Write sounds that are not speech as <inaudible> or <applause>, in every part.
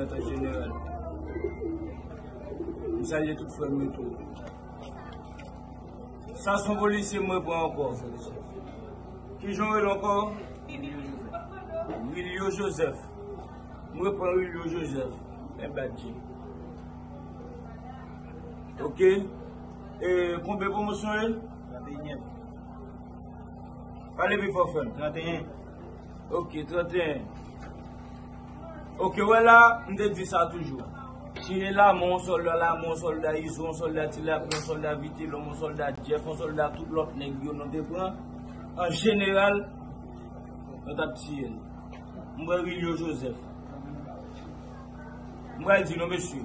Mwen sa liye tout fèm mwen tou. San son boli se mwen pwen anpon. Ki joun wè l'ankon? Mwen pwen Milyo Joseph. Mwen pwen Milyo Joseph. Mwen bèm jè. Ok. E konbe pou monson wè? 31. Ale mi fò fèm. 31. Ok, 31. 31. Ok, wè la, mwen de di sa toujou. Chi lè e la, mwen solde la, mwen solde a Yizou, mwen solde a Tilep, mwen solde a Vitil, mwen solde a Jeff, mwen solde a tout l'ot neg, yon an dep wè la. An jeneral, an dap ti yon. Mwen wè wili yo Josef. Mwen wè di nou mè sye.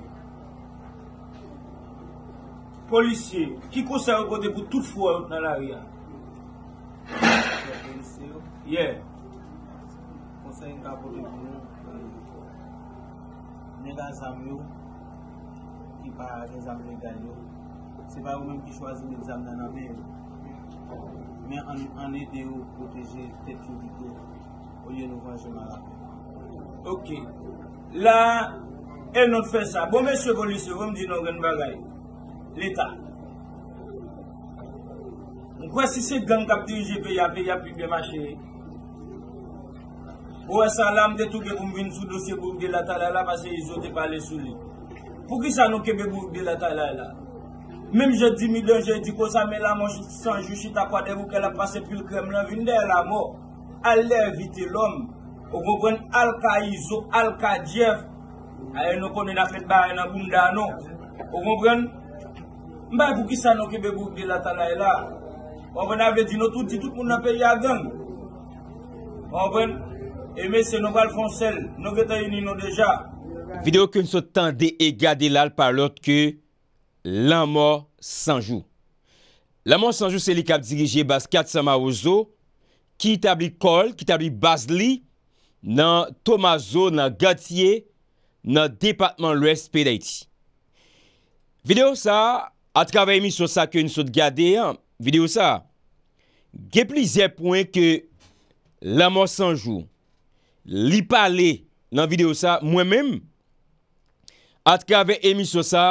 Polisye, ki konsey yon kote pou tout fwa yon nan la riyan? Mwen konsey yon kote pou tout fwa yon nan la riyan. Mwen an zanm yo, ki pa gen zanm gen gany yo. Se pa ou men ki chwazi gen zanm nan an men. Men an ete yo, poteje, tep yo dik yo. Oye nou kwa jema la. Ok. La, el nou te fe sa. Bon mèche voli se vòm di nou gen bagay. L'Etat. Mwen kwa si se gen kapte yu je pe yape, yape, bema cheye. Ouwe salam de touge oum vin sou dosye bouf bilatalayla Pase izo te pale sou li Pou ki sa nou kebe bouf bilatalayla Mem jè di mi gen jè di ko sa Men la man sanjou chita kwa devou Ke la pase pil krem la vin de la mor Alevite lom Ou konwen alka izo Alka djev Aye nou konen akred bar ena boum danon Ou konwen Mba pou ki sa nou kebe bouf bilatalayla Ou konwen ave di nou touti tout moun apè yageng Ou konwen Eme se nou val fonsel, nou geta yon ino deja. Videyo ke nou sot tande e gade lal palot ke Lama Sanjou. Lama Sanjou se li kap dirije bas 4 sama ouzo ki tabli kol, ki tabli bas li nan Tomazo, nan Gatye, nan Depatman Lwes P.D. Videyo sa, atka vey mi sot sa ke nou sot gade, videyo sa, ge plize pouen ke Lama Sanjou li pale nan video sa mwen mèm, atke ave emi so sa,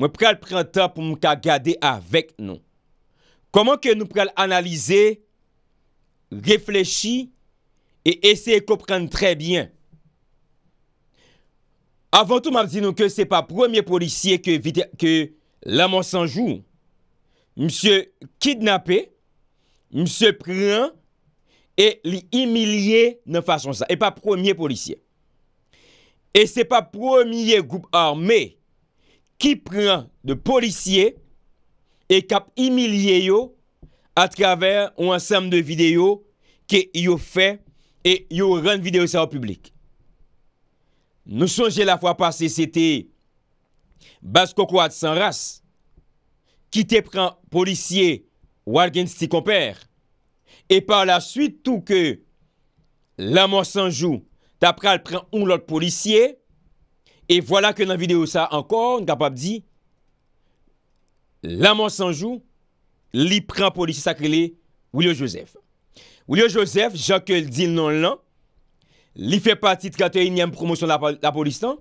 mwen prel prenta pou mwen ka gade avek nou. Koman ke nou prel analize, reflechi, e ese kopren trebyen. Avantou mwen ap zinou ke se pa premier policie ke la monsan jou, mwen se kidnapé, mwen se pren, E li imilie nan fason sa. E pa premier policier. E se pa premier goup armé ki pren de policier e kap imilie yo a traver ou ansem de video ke yo fe e yo ren video sa ou publik. Nou son jè la fwa pa se se te bas koko ad san ras ki te pren policier ou al gen si ti komper E pa la suite tou ke la monsanjou tapre al pren un lot polisye. E vwala ke nan video sa ankon, kapap di, la monsanjou li pren polisye sakrele William Joseph. William Joseph, jakel di nan lan, li fe pati tkate enyem promosyon la polisyan.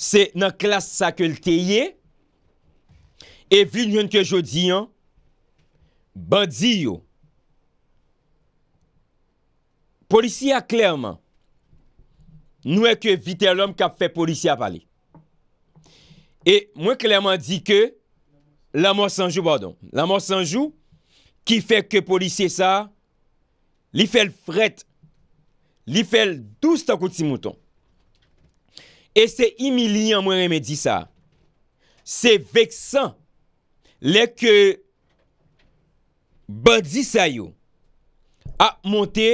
Se nan klas sakrele teye, e vli njen ke jodi an, badi yo. Polisi a klerman Nou e ke viter lom Kap fe polisi a vali E mwen klerman di ke La monsanjou badon La monsanjou Ki fe ke polisi sa Li fel fret Li fel dou stakout si mouton E se imi li an mwen remedi sa Se veksan Le ke Badisayou A monti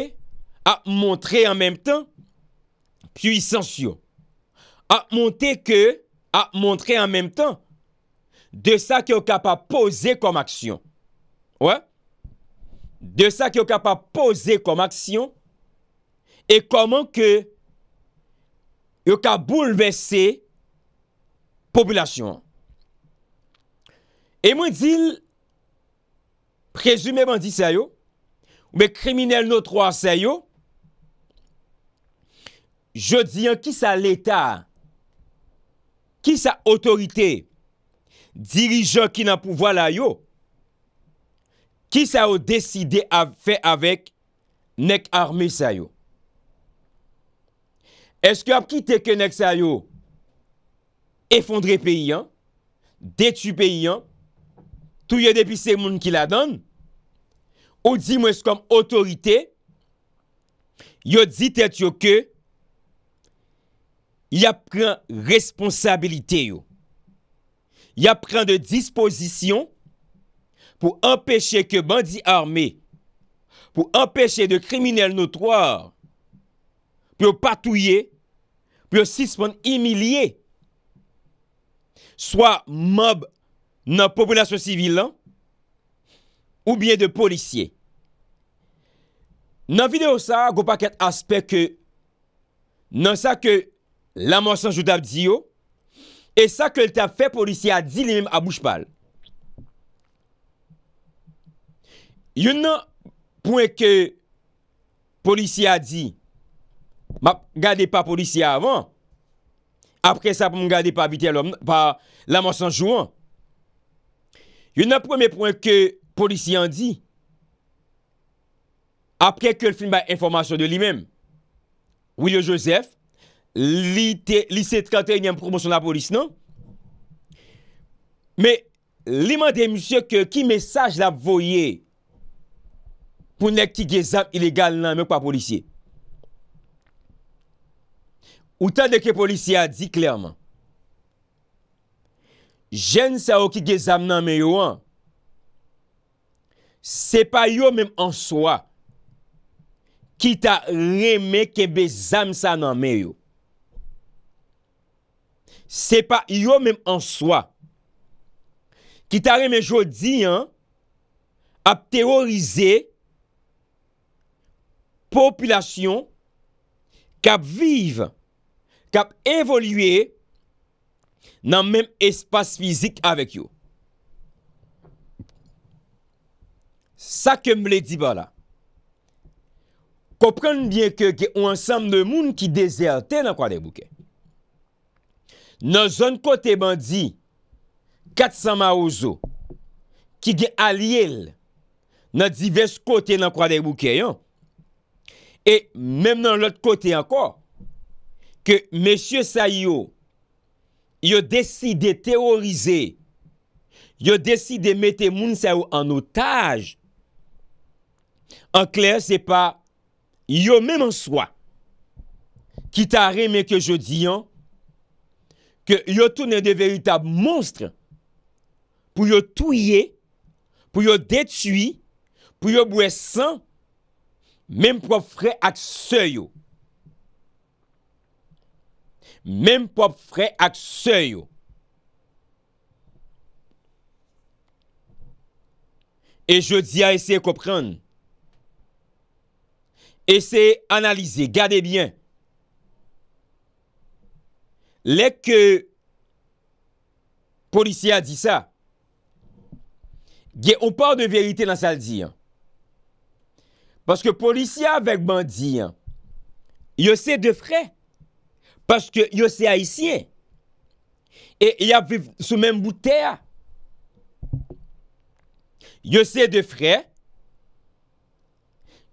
a montre an menm tan pwisan syon. A montre an menm tan de sa ki yo ka pa pose konm aksyon. Ouè? De sa ki yo ka pa pose konm aksyon e koman ke yo ka boulevesse populasyon. E mwen dil prezumevan di seyo oube kriminel nou troa seyo Je diyan ki sa l'Etat, ki sa otorite, dirijan ki nan pouval a yo, ki sa ou deside a fe avek nek arme sa yo. Eske ap ki teke nek sa yo efondre pe yon, detu pe yon, tou yo depi se moun ki la don, ou di mwes kom otorite, yo di tet yo ke ya pren responsabilite yo. Ya pren de disposition pou empèche ke bandi armé, pou empèche de kriminelle notoire, pou patouye, pou sismon emilie, swa mob nan popolasyon sivilan, ou bie de polisye. Nan videyo sa, go pa ket aspek ke nan sa ke la monsanjou dap di yo, e sa ke l te ap fe polisi a di li mèm a bouj pal. Yon nan pouen ke polisi a di, ma gade pa polisi a avan, apre sa pou mou gade pa bitè lòm, pa la monsanjou an, yon nan pouen me pouen ke polisi an di, apre ke l film ba informasyon de li mèm, wile Josef, Li se 31 yon promosyon la polis, non? Me, li mande msye ke ki mesaj la voye pou nek ki ge zam iligal nan mek pa polisye. Ou tan deke polisye a di klerman. Jen sa ou ki ge zam nan meyo an, se pa yo menm answa ki ta reme ke be zam sa nan meyo. Se pa yo menm an swa. Ki tare menjou di an. Ap terorize. Populasyon. Kap vive. Kap evoluye. Nan menm espas fizik avek yo. Sa kem ble di ba la. Koprenn bien ke ke ou ansam de moun ki dezerte nan kwa de bouke. nan zon kote ban di katsan ma ouzo ki ge aliel nan divers kote nan kwa de bouke yon e menm nan lot kote ankor ke mesye sa yo yo deside teorize yo deside mette moun sa yo an otaj an kler se pa yo menm an swa ki tare men ke jo di yon Ke yo toune de veritab mounstre pou yo touye, pou yo detuye, pou yo bouye san, menm pou ap fre ak seyo. Menm pou ap fre ak seyo. E je di a eseye kopran. Eseye analize, gade bien. Lèk pou lisi a di sa, ge ou pa ou de verite nan sal di an. Paske pou lisi a vekman di an, yo se defre, paske yo se a isye, e ya viv sou menm boutè a. Yo se defre,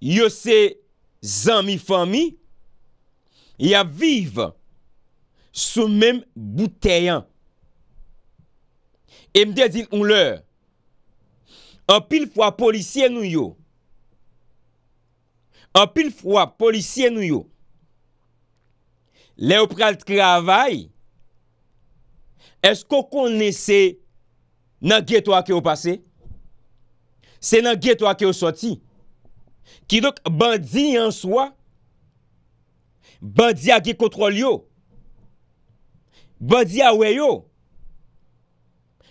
yo se zanmi fami, ya viv an. Sou menm bouteyan. E mde di ou lor. An pil fwa polisyen nou yo. An pil fwa polisyen nou yo. Le ou pral travay. Esko konese nan ghetwa ki ou pase. Se nan ghetwa ki ou soti. Ki dok bandi yon swa. Bandi a ge kontrol yo. Badi a weyo.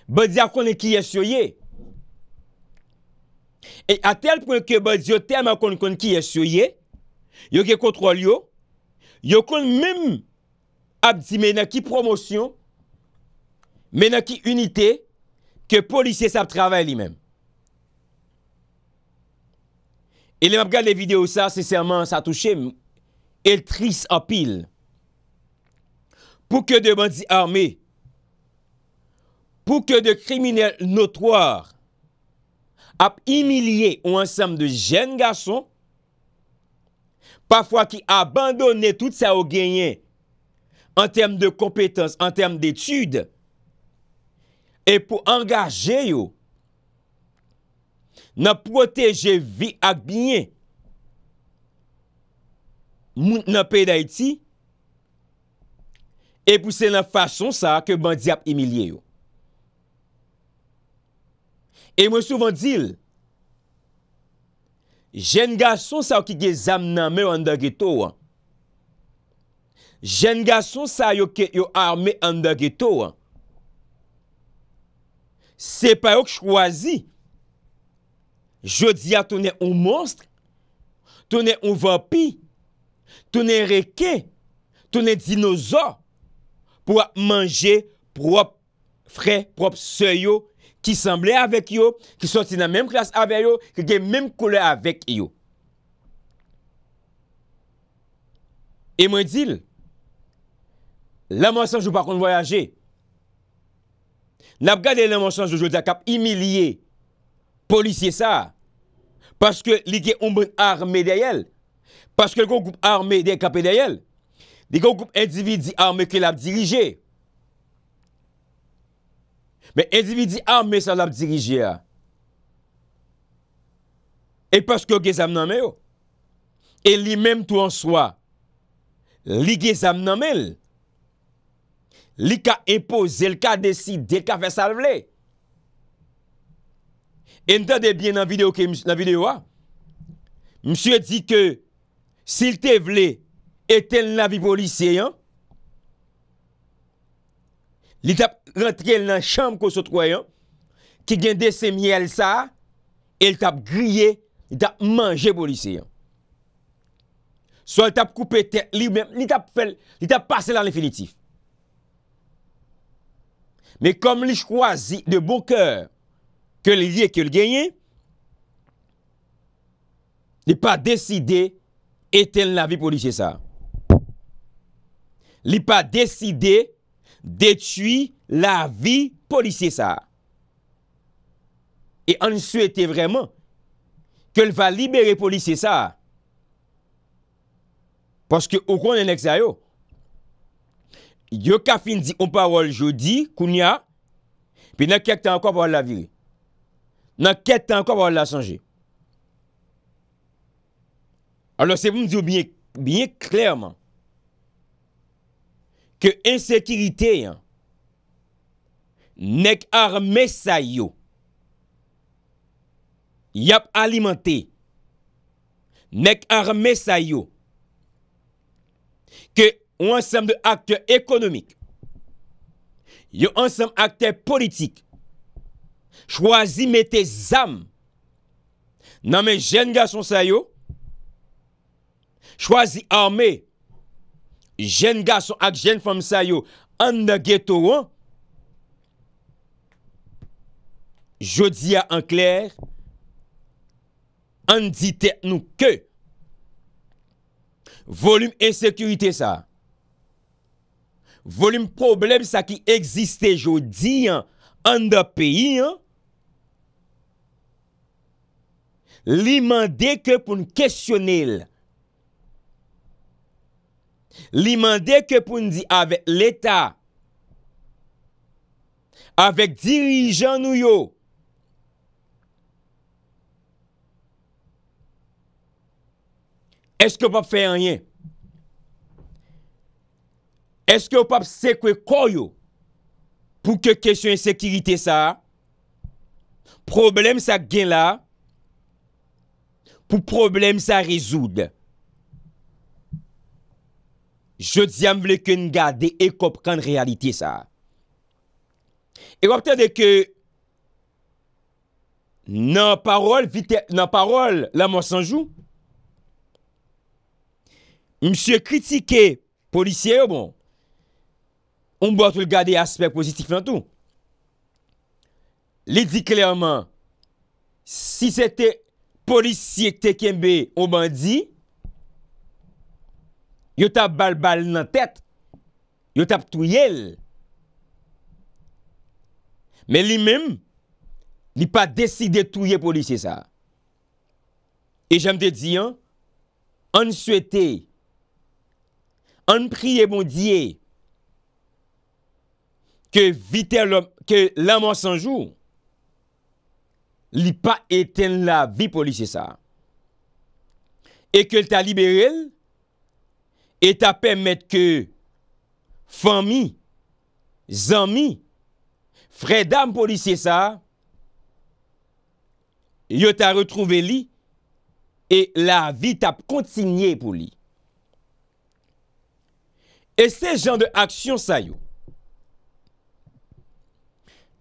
Badi a konen ki yasoye. E atel pouen ke badi yo tem a konen konen ki yasoye, yo ke kontrol yo, yo konen mem ap di mena ki promosyon, mena ki unité, ke polisye sa ap travè li men. E lem ap gade videyo sa, sesèrman sa touche, mena ki el tris apil. pou ke de bandi armé, pou ke de kriminelle notoire, ap imilie ou ansam de jen gason, pafwa ki abandone tout sa ou genyen, an tem de kompetans, an tem de etude, e pou angaje yo, nan proteje vi ak bine, moun nan pey da eti, E pou se nan fason sa ke bandi ap emilye yo. E mwen souvan dil, jen gason sa ou ki ge zam nan me yo an da geto an. Jen gason sa yo ke yo arme an da geto an. Se pa yo k chkwazi, jodi ya tonen ou monstre, tonen ou vampi, tonen reke, tonen dinozor, Pwa manje prop fre, prop se yo, ki sanble avek yo, ki soti nan menm klas avek yo, ki gen menm koule avek yo. E mwen dil, la monsanj ou pa kon voyaje, nap gade la monsanj ou jo de la kap, imilye, polisye sa, paske li gen oumbe arme de yel, paske kon koupe arme de kap e de yel, Di kon koup endividi an me ke la ap dirije. Men endividi an me sa la ap dirije a. E paske yo ge zam nanme yo. E li menm tou an swa. Li ge zam nanmel. Li ka impo, zel ka desi, dek ka fesal vle. E mtade bien nan video ke msye, nan video a. Msye di ke, sil te vle... eten lavi polisye yon li tap rentre yon nan chanm ko sotro yon ki gen de semyel sa e li tap griye li tap manje polisye yon so li tap koupe ter li tap pase lan l'infinitif me kom li chkwazi de boukèr ke li diye ke li genye li pa deside eten lavi polisye sa li pa deside detui la vi polisye sa. E an souete vreman ke l va libere polisye sa. Paske okon en ek zayo. Yo kafin di on parol jodi, kounya, pi nan ketan anko pa wala viri. Nan ketan anko pa wala sanje. Alo se pou mdi ou bine klerman. ke ensekirite, nek arme say yo, yap alimante, nek arme say yo, ke ou ansenm de akte ekonomik, yo ansenm akte politik, chwazi mette zam, nanme jen ga son say yo, chwazi arme, jen gason ak jen fòm sa yo, an da geto an, jodi an anklèr, an di tek nou kè, volim ensekurite sa, volim problem sa ki egziste jodi an, an da peyi an, li mandè kè pou n kèsyonè lè, Li mande ke pou ndi avèk l'Etat, avèk dirijan nou yo, eske wap fè anyen? Eske wap sekwe kou yo pou ke kesyon ensekirite sa? Problem sa gen la, pou problem sa rezoud. Je diya m vle ke n ga de ekop kan realitye sa. E wap ten de ke nan parol la monsanjou. M se kritike polisye yo bon. On bwa tout le ga de aspek pozitif nan tou. Li di klerman. Si se te polisye te kenbe ou bandi. yo tap bal bal nan tet, yo tap touye el. Men li mem, li pa deside touye pou li se sa. E jemde di an, an souete, an priye bon diye, ke laman sanjou, li pa eten la vi pou li se sa. E ke lta libere el, E ta pe met ke fami, zanmi, fredam polisye sa, yo ta retrouve li, e la vi ta kontinye pou li. E se jan de aksyon sa yo.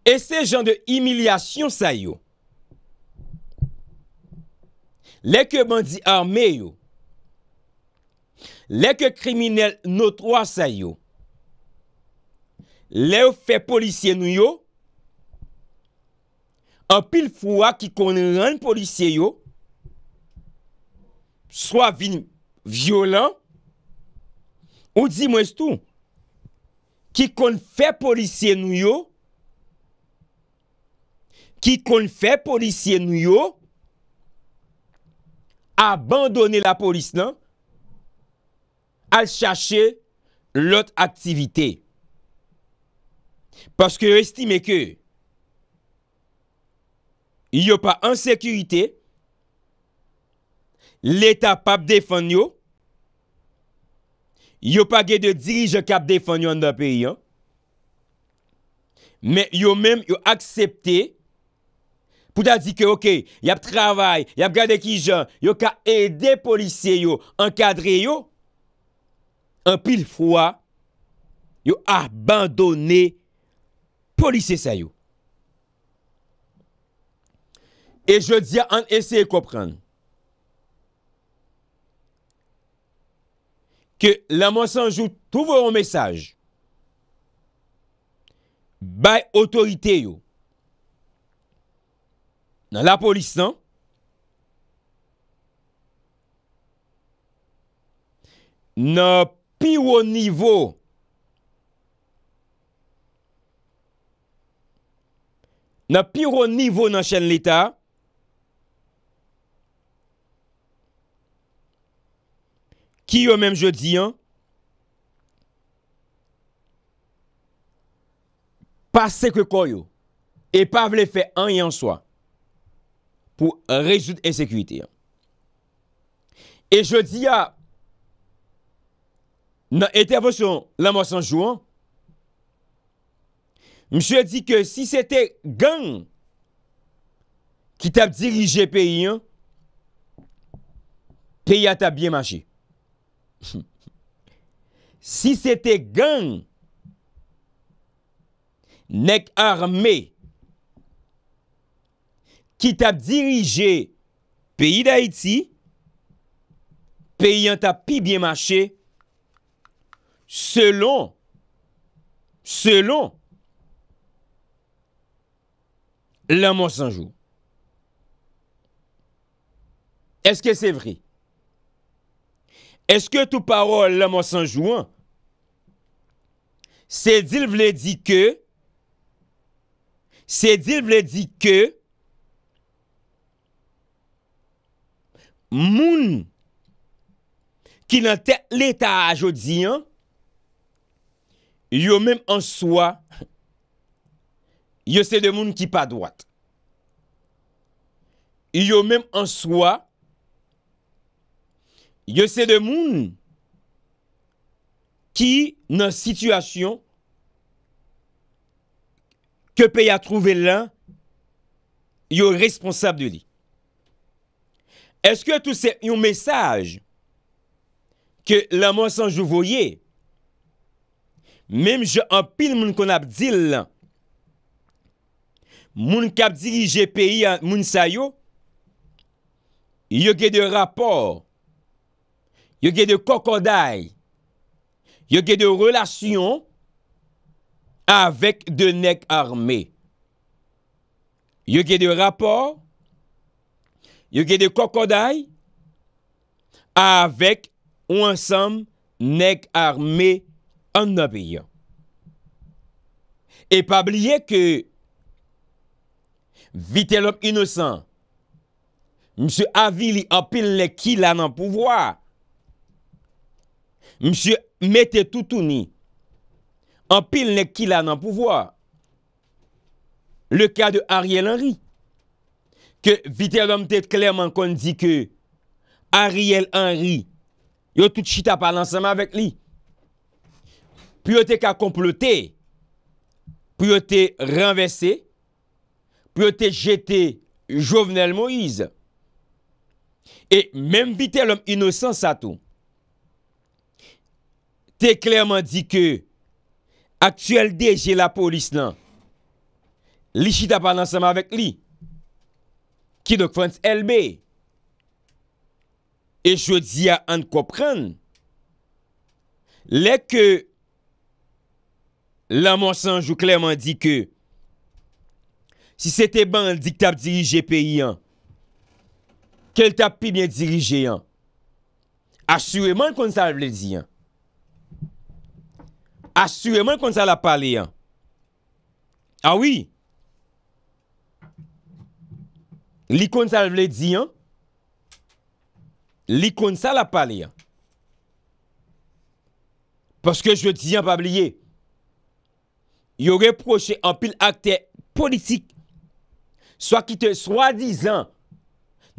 E se jan de imilyasyon sa yo. Le keman di arme yo. Lè ke kriminel nou tro asay yo, lè ou fè polisye nou yo, an pil fwa ki kon ren polisye yo, swa vin violent, ou di mwen stou, ki kon fè polisye nou yo, ki kon fè polisye nou yo, abandone la polis nan, al chache lout aktivite. Paske yo estime ke, yo pa an sekurite, l'Etat pa ap defon yo, yo pa ge de dirije kap defon yo an da peyi yo, men yo men yo aksepte, pou ta di ke, ok, yap travay, yap gade ki jan, yo ka ede polisye yo, ankadre yo, an pil fwa, yo abandone polise sa yo. E je di an ese e kopran. Ke la monsan jou touvo yo mèsaj, bay otorite yo, nan la polise nan, nan Piro nivou nan chen l'Etat ki yo menm je di yon. Pase ke koyo e pa vle fe an yon swa pou rezout e sekwite yon. E je di ya... Nan, ete avos an, la mwa sanjou an, msye di ke si sete gang ki tap dirije peyi an, peyi an tap byen mache. <laughs> Si sete gang nek arme ki tap dirije peyi da iti, peyi an tap byen mache, selon, selon l'amour s'en sans Est-ce que c'est vrai? Est-ce que tout parole l'amour s'en sans jour, c'est dit, veut dire que, c'est dit, veut dire que, moun qui n'a l'état aujourd'hui, hein, yo mèm an swa, yo se demoun ki pa dwat. Yo mèm an swa, yo se demoun ki nan situasyon ke pe ya trouve lan yo responsab de li. Eske tou se yon mesaj ke la monsanj nou voye Mem je anpil moun kon ap dil lan. Moun kap diri GPI an moun sayo, yo ge de rapor, yo ge de kokoday, yo ge de relasyon, avek de nek arme. Yo ge de rapor, yo ge de kokoday, avek ou ansam nek arme anpil. An nabiyan. E pa bliye ke vite lom inosan msye avili an pil ne ki la nan pouvoar msye mette toutouni an pil ne ki la nan pouvoar le ka de Ariel Henry ke vite lom te klerman kon di ke Ariel Henry yo tout chita palan seman vek li Pyo te ka komplote, pyo te renvesse, pyo te jete jovenel Moise, e menm bitel om inosans atou, te klerman di ke aktuel de je la polis nan, li chi ta pan ansama avèk li, ki dok fons elme, e jw di ya an kopren, le ke La monsanj ou kleman di ke Si sete ban dik tab dirije pe yon Kel tab pi mwen dirije yon Asuweman kon sa la pali yon Asuweman kon sa la pali yon Awi Li kon sa la pali yon Li kon sa la pali yon Paske jwet diyan pa bliye yo reproche an pil akte politik, swa ki te swa dizan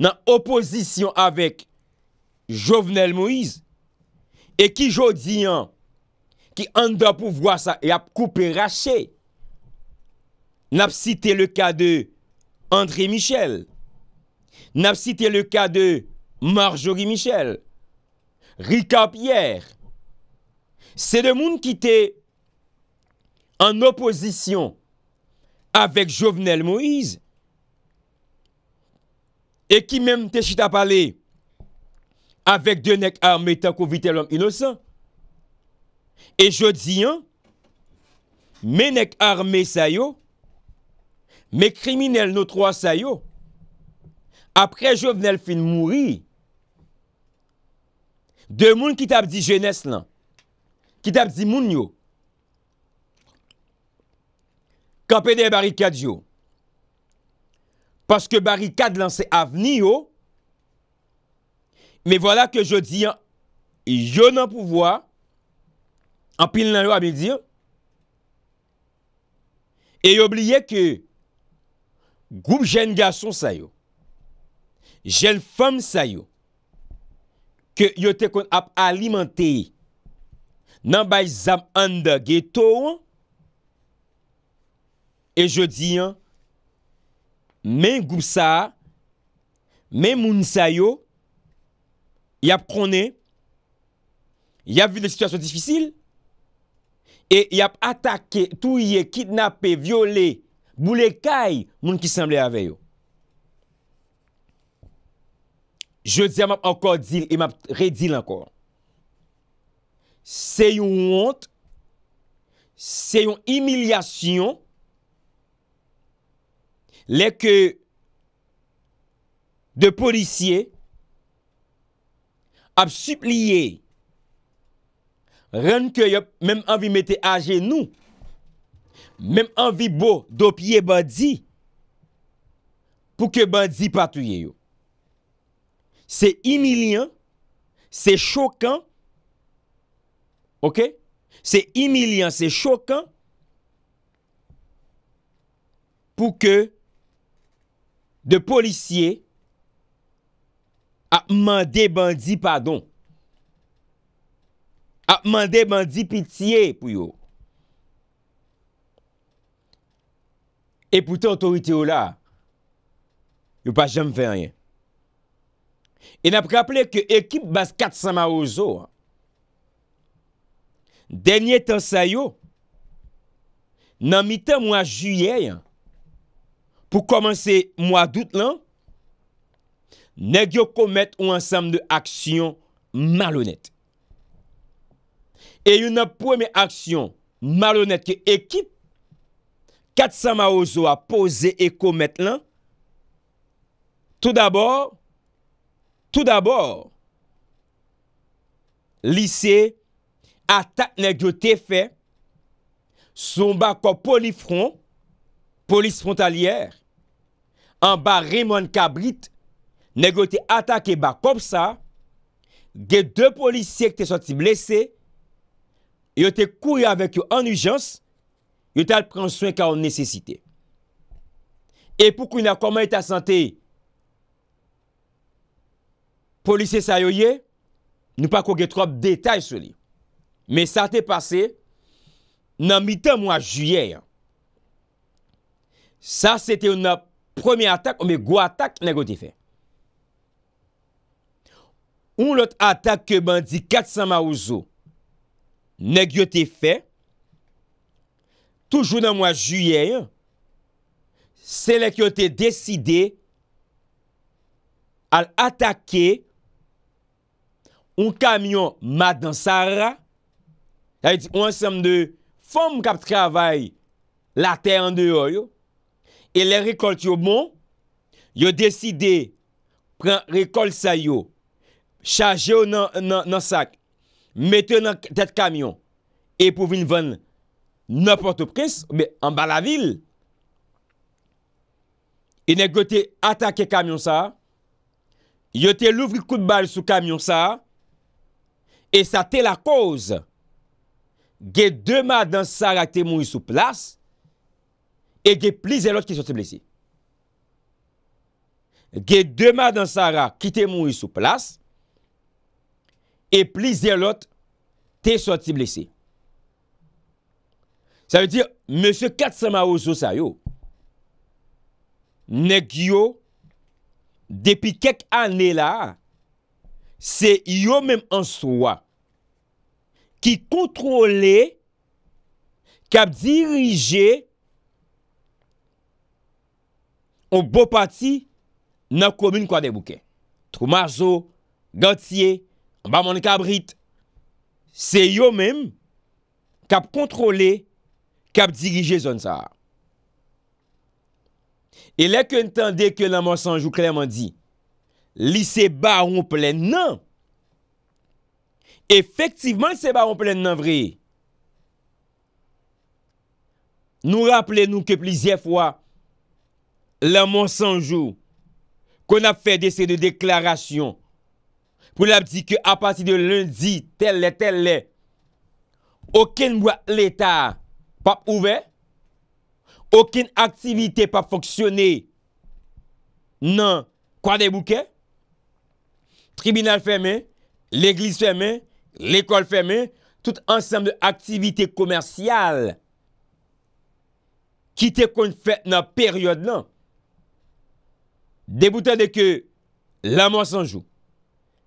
nan opozisyon avek Jovenel Moïse, e ki jo diyan ki an da pou vwa sa yap koupe rache, nap site le ka de André Michel, nap site le ka de Marjorie Michel, Richard Pierre, se de moun ki te, an oposisyon avek Jovenel Moïse, e ki menm te chita pale avek de nek arme tan kou vitel an inosan, e jodi an, me nek arme sayo, me kriminel nou troa sayo, apre Jovenel fin mouri, de moun ki tab di jenes lan, ki tab di moun yo, Kampede barikad yo. Paske barikad lanse avni yo. Me wala ke jo diyan. Yo nan pouvoa. Anpil nan yo abe diyan. E yo bliye ke. Goup jen gason sayo. Jen fam sayo. Ke yo te kon ap alimante. Nan bay zam anda geto yo. E je di, men gousa, men moun sayo, yap kone, yap vide situasyon difisil, e yap atake, touye, kitnape, viole, moule kaye, moun ki semble aveyo. Je di, ap mab ankor dil, e ap redil ankor. Se yon wont, se yon imilyasyon, Lèkè de polisye ap supliye renkè yop mèm anvi mette a genou, mèm anvi bo dopye badi pou ke badi patouye yo. Se imilyan, se chokan pou ke de polisye, ap mande bandi padon. Ap mande bandi pitiye pou yo. E pouten otorite yo la, yo pa jem fe ryen. E nap kaple ke ekip bas 400 ma ozo, denye tan sayo, nan mitan mwa juyey, pou komanse mwa dout lan, negyo komet ou ansam de aksyon malonet. E yon ap pweme aksyon malonet ke ekip, kat sa ma ozo a pose e komet lan, tout d'abor, tout d'abor, lise, atak negyo te fe, son bako polifron, polis frontalier, an ba remon kablit, ne go te atake ba kop sa, ge de polisie ke te soti blese, yo te kouye avek yo an ujans, yo tal pren souen ka ou nesesite. E pou kou na koman eta sante polisie sa yo ye, nou pa kou ge trop detay sou li. Me sa te pase, nan mitan mwa juye, sa se te ou nap premye atak, ome gwa atak, nek yo te fe. Un lot atak ke bandi 400 ma ouzo, nek yo te fe, toujou nan mwa juyè, se lèk yo te deside al atake un kamyon madan sa ra, lèk di, un sem de fom kap travay la tey an deyo yo, E le rekolt yo bon, yo deside pren rekolt sa yo, chaje yo nan sak, mette nan tet kamyon, e pou vin ven noporto pres, me an ba la vil. E ne go te atake kamyon sa, yo te louvri koum bal sou kamyon sa, e sa te la koz, ge dema dan sa ak te mou sou plas, e ge plize lot ki soti blese. Ge dema dansara, ki te moui sou plas, e plize lot, te soti blese. Sa ve dire, Monsie Katsama Oso sayo, neg yo, depi kek ane la, se yo men answa, ki kontrole, ki ap dirije, On bo pati nan komoun kwa debouke. Troumazo, gantye, mbaman kabrit. Se yo menm, kap kontrole, kap dirije zon sa. E lè kwen tande ke nan monsanjou klem an di, li se baron plen nan. Efektiveman li se baron plen nan vreye. Nou rappele nou ke plizye fwa, la monsanjou, kon ap fè desè de deklarasyon, pou la bdikè a pati de lundi, tel le, tel le, okèn mwa l'Etat pa ouve, okèn aktivite pa foksyone, nan kwa de bouke, tribunal fèmè, l'Eglise fèmè, l'Ekol fèmè, tout ansèm de aktivite komersyal, ki te kon fè nan peryode lan, Déboutant de que la moisson joue,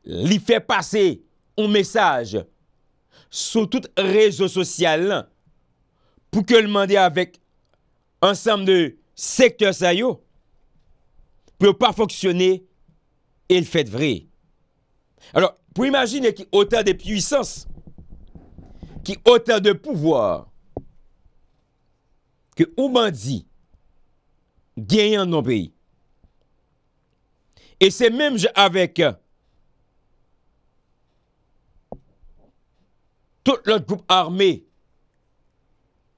il fait passer un message sur tout réseau social pour que le monde avec ensemble de secteurs sérieux yo, pour pas fonctionner et le fait vrai. Alors, pour imaginer qui autant de puissance, qui autant de pouvoir, que ou dit, gagne dans nos pays. E se menj avèk tout lout group armè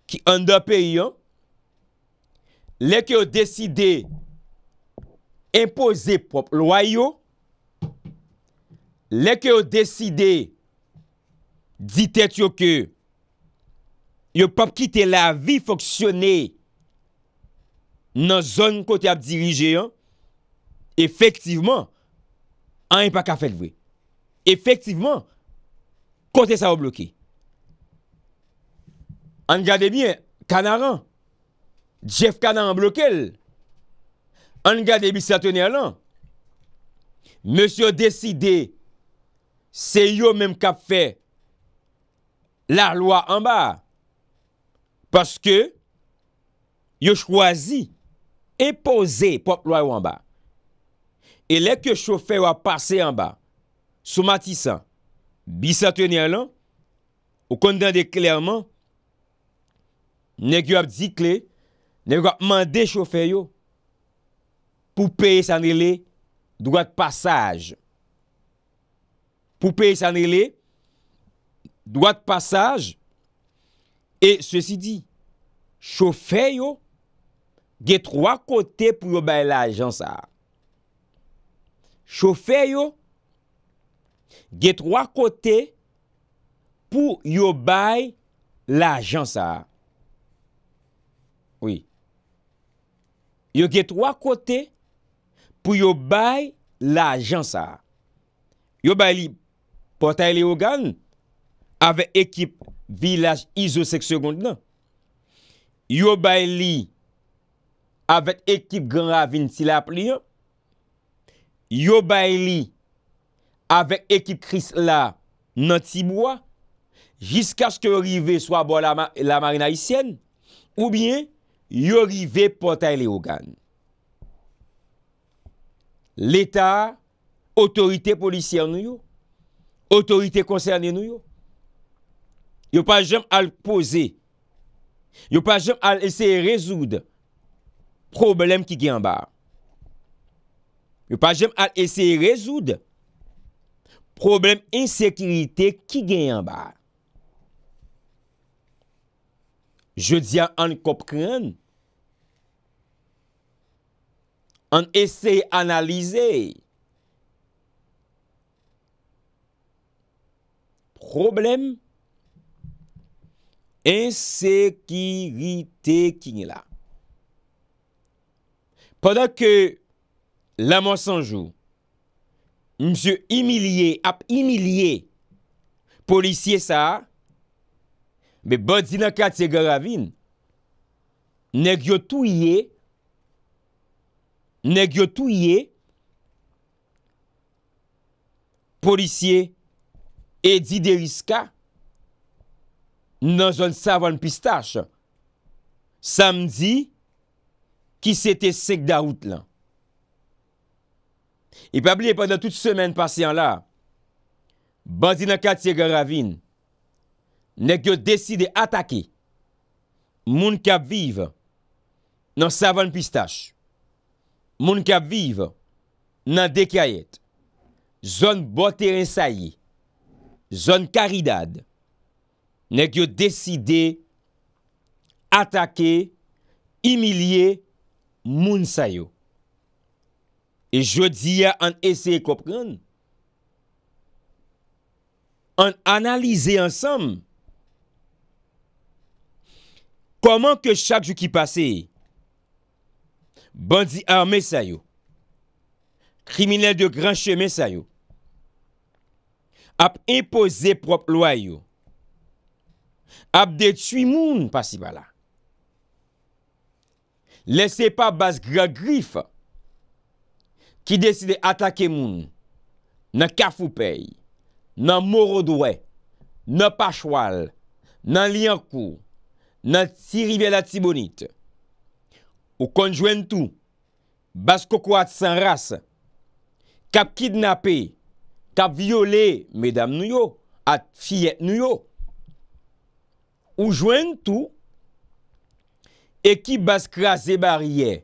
ki an dè pè yon, lè kè ou deside impose pop lwa yon, lè kè ou deside ditèk yon kè yon pap kite la vi foksyone nan zon kote ap dirije yon, efektivman, an yon pa ka fèk vwe. Efektivman, kote sa w blokè. An gade mi, kanaran, jef kanaran blokèl, an gade mi sa tounè lan, mèsyo deside, se yon mèm ka fè, la lwa an ba, paske, yon chwazi, epose pop lwa yon an ba. E lèk yo choufe yo a pase an ba, sou matisan, bi satenye lan, ou kondende klerman, nek yo ap di kle, nek yo ap mande choufe yo, pou peye san ele, dwa t pasaj. Pou peye san ele, dwa t pasaj, e se si di, choufe yo, ge troa kote pou yo bay la ajan sa. Choufe yo, ge trwa kote pou yo bay la jan sa. Oui. Yo ge trwa kote pou yo bay la jan sa. Yo bay li potay li yo gan avè ekip village izosek sekond nan. Yo bay li avè ekip gan avin silap li yo. yo bay li avèk ekip kris la nan ti mwa, jiska sk yo rive swa bo la marina isyen, ou bien yo rive potay le ogan. L'Etat, otorite polisiyan nou yo, otorite konsernen nou yo, yo pa jem al pose, yo pa jem al ese rezoud problem ki gen bar. yo pa jem al eseye rezoud, problem insekirite ki gen yon ba. Je diyan, an kop kren, an eseye analize, problem insekirite ki gen la. Padak ke La monsanjou, msye imilye ap imilye polisye sa, be bodi nan kat se gara vin, ne gyo touye, ne gyo touye, polisye edi deriska nan zon savan pistache, samdi ki sete sek daout lan. Ipabliye e pwede tout semen pasyan la Bazi nan katye gara vin Nek yo deside atake Moun kap vive Nan savon pistache Moun kap vive Nan dekayet Zon botere saye Zon karidad Nek yo deside Atake Imilie Moun sayo E jodi ya an esey kopren. An analizey ansam. Koman ke chak jou ki pasey. Bandi arme sayo. Krimine de gran cheme sayo. Ap imposey prop loyo. Ap detui moun pasi bala. Lesey pa bas gra grifa. ki desi de atake moun, nan kaf ou pey, nan moro dwe, nan pachwal, nan liankou, nan ti rivel ati bonit, ou konjwen tou, bas koko ati san ras, kap kidnapé, kap viole, medam nou yo, ati fiyet nou yo, ou jwen tou, e ki bas kras e barye, e ki bas kras e barye,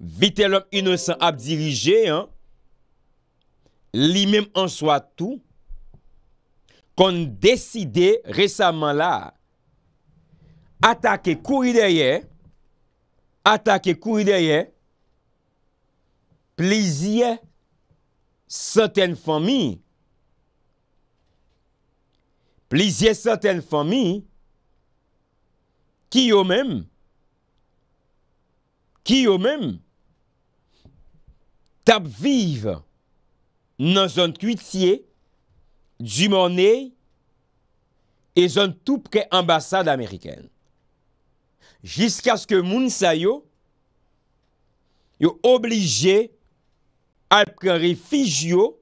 Vite lom inosan ap dirije, li mem answa tou, kon deside resamman la, atake kou ideye, atake kou ideye, plizye soten fomi, plizye soten fomi, ki yo mem, ki yo mem, tap viv nan zon kuitye, di mounen, e zon tou pre ambasade Ameriken. Jiska sk moun sa yo, yo oblije al pre refij yo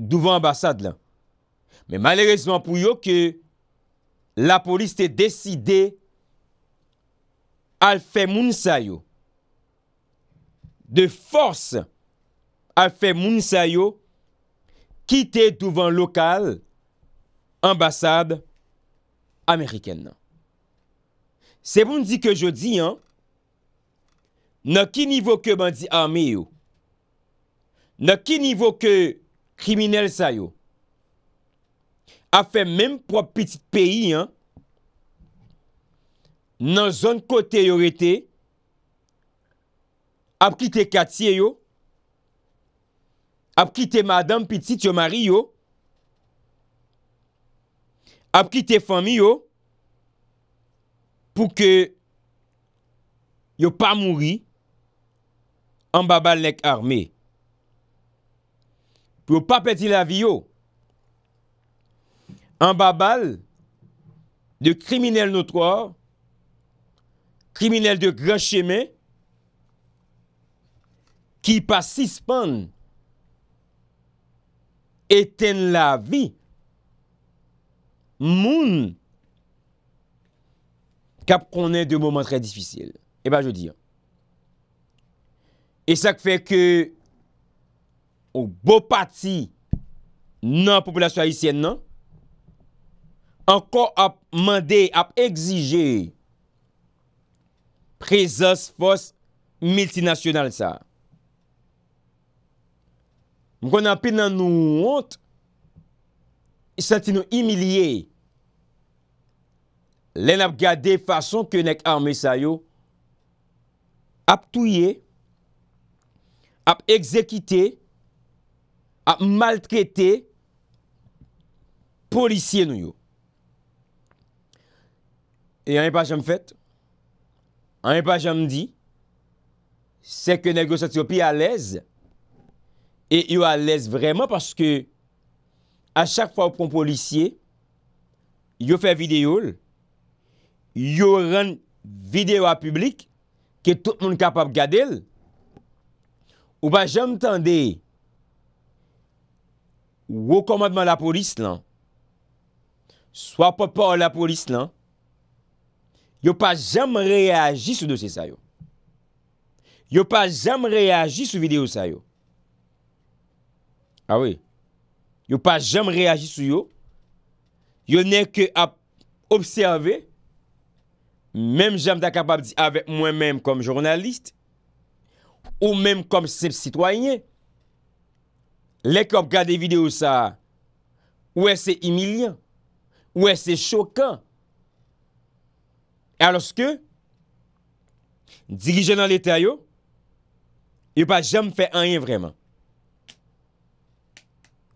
douve ambasade lan. Men malerezman pou yo ke la polis te deside al fe moun sa yo de force a fe moun sa yo kite touvan lokal ambasade Ameriken nan. Se moun di ke jodi, nan ki nivou ke bandi ame yo, nan ki nivou ke kriminel sa yo, a fe menm prop piti peyi, nan zon kote yo rete, ap kite katiye yo, ap kite madame pitit yo mari yo, ap kite fami yo, pou ke yo pa mouri, an babal lek arme. Pou yo pa peti la vi yo, an babal de kriminel notwar, kriminel de gran cheme, ki pa sispan eten la vi moun kap konen de mouman tre disfisil. E ba jodi an. E sak fe ke ou bo pati nan popolasyon haisyen nan, anko ap mande, ap exije prezans fos multinasyonal sa. Mwen kon api nan nou wot, sati nou imilye, lè nan ap gade fason ke nek ame sa yo, ap touye, ap ekzekite, ap maltrete, polisye nou yo. E ane pa jem fèt, ane pa jem di, seke negyo sati yo pi alez, E yo alèz vreman paske a chak fwa ou pon policye, yo fè videyo l, yo ren videyo a publik ke tout moun kapap gade l, ou pa jèm tende ou ou komadman la polis l, swa popor la polis l, yo pa jèm reagi sou dosè sa yo. Yo pa jèm reagi sou videyo sa yo. Ah yo pa jam reagi sou yo Yo ne ke ap Observe Mem jam da kapab di ave Mwen menm kom jurnalist Ou menm kom sep sitwanyen Lekop gade video sa Ou e se emilyen Ou e se chokan E aloske Dirijen an leta yo Yo pa jam fe anyen vreman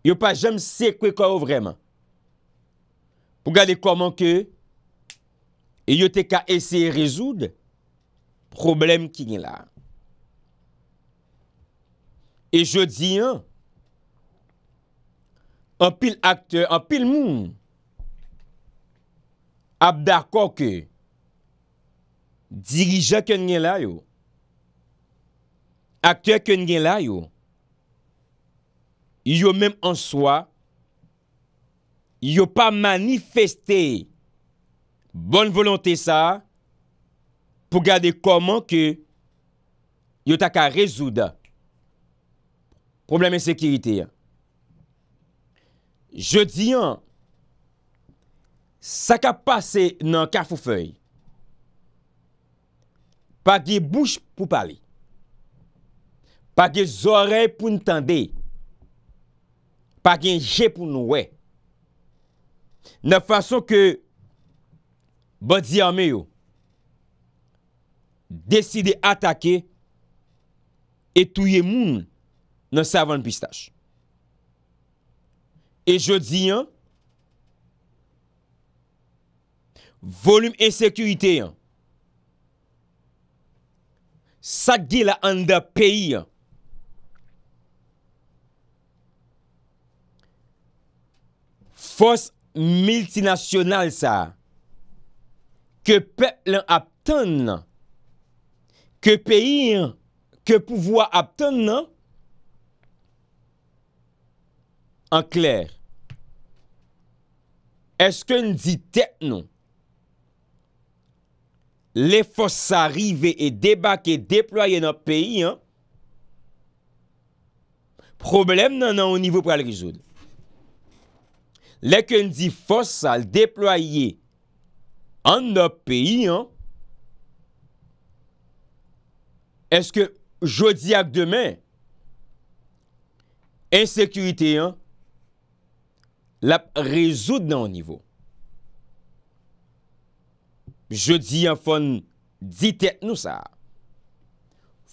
yo pa jem se kwe kwa ou vreman. Pou gade kwa manke, e yo te ka eseye rezoud, problem ki nye la. E je di an, an pil akte, an pil moun, ap dar kwa ke, dirija ken nye la yo, akte ken nye la yo, yo mèm an soa, yo pa manifestè bon volante sa pou gade koman ke yo ta ka rezouda probleme sekirite. Je di an, sa ka pase nan kaf ou fèy, pa ge bouche pou pale, pa ge zore pou n'tande, pou n'tande, pa gen jè pou nou wè. Nè fason ke, badi ame yo, deside atake, etouye moun, nan savan pistache. E jodi yon, volume ensekurite yon, sa gila an da peyi yon, Fos miltinasyonal sa. Ke pep lan aptan nan? Ke peyi, ke pouvoi aptan nan? An kler. Eske n di tek non? Le fos sa rive e debak e deploye nan peyi. Problem nan nan o nivou pral rizoun. Lèkèn di fòs sal dèploayye an nop peyi an, eske jodi ak demè, ensekurite an, lap rezoud nan an nivou. Jodi an fòn ditèk nou sa,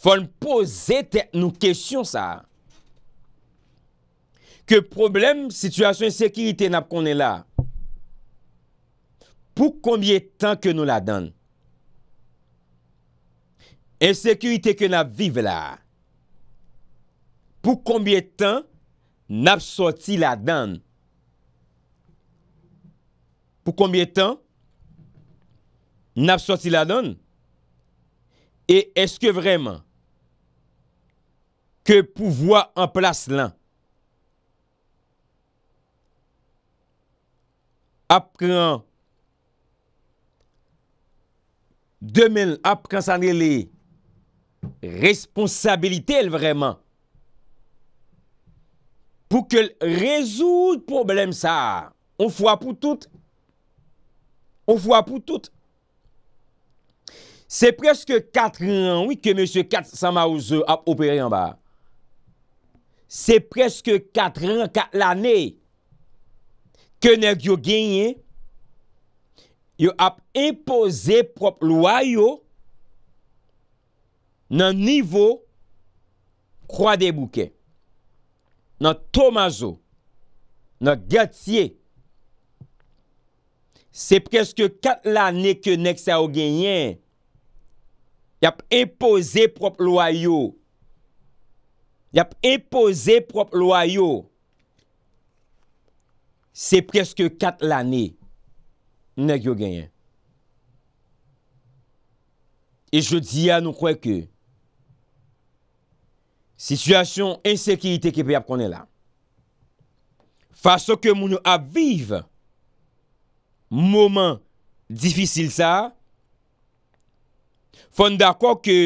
fòn posèk nou kèsyon sa, ke problem, situasyon, sekiyite nap konen la, pou konbyen tan ke nou la dan, en sekiyite ke nap vive la, pou konbyen tan, nap soti la dan, pou konbyen tan, nap soti la dan, e eske vreman, ke pouvoi an plas lan, après 2000 apprend ça les responsabilités vraiment pour résoudre résout problème ça on fois pour toutes on fois pour toutes c'est presque 4 ans oui que monsieur 400 a opéré en bas c'est presque 4 ans 4 l'année Kene yo genyen, yo ap impose prop loyo nan nivou kwa de bouken. Nan tomazo, nan gatiye. Se preske kat lane kene sa yo genyen. Yo ap impose prop loyo. Yo ap impose prop loyo. Se preske kat l ane, nek yo genyen. E jodi ya nou kwe ke, sityasyon, ensekirite ke pe ap kone la. Faso ke moun yo ap vive, mouman, difisil sa, fonda kwe ke,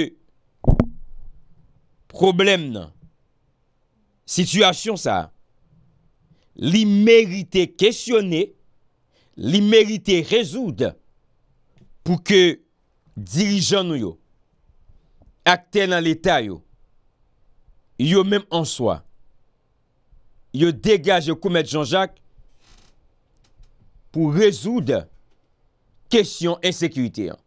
problem nan. Sityasyon sa, Li merite kestyone, li merite rezoud pou ke dirijan nou yo, akten al etay yo, yo menm answa, yo degaje koumet Jean-Jacques pou rezoud kestyon ensekirite yon.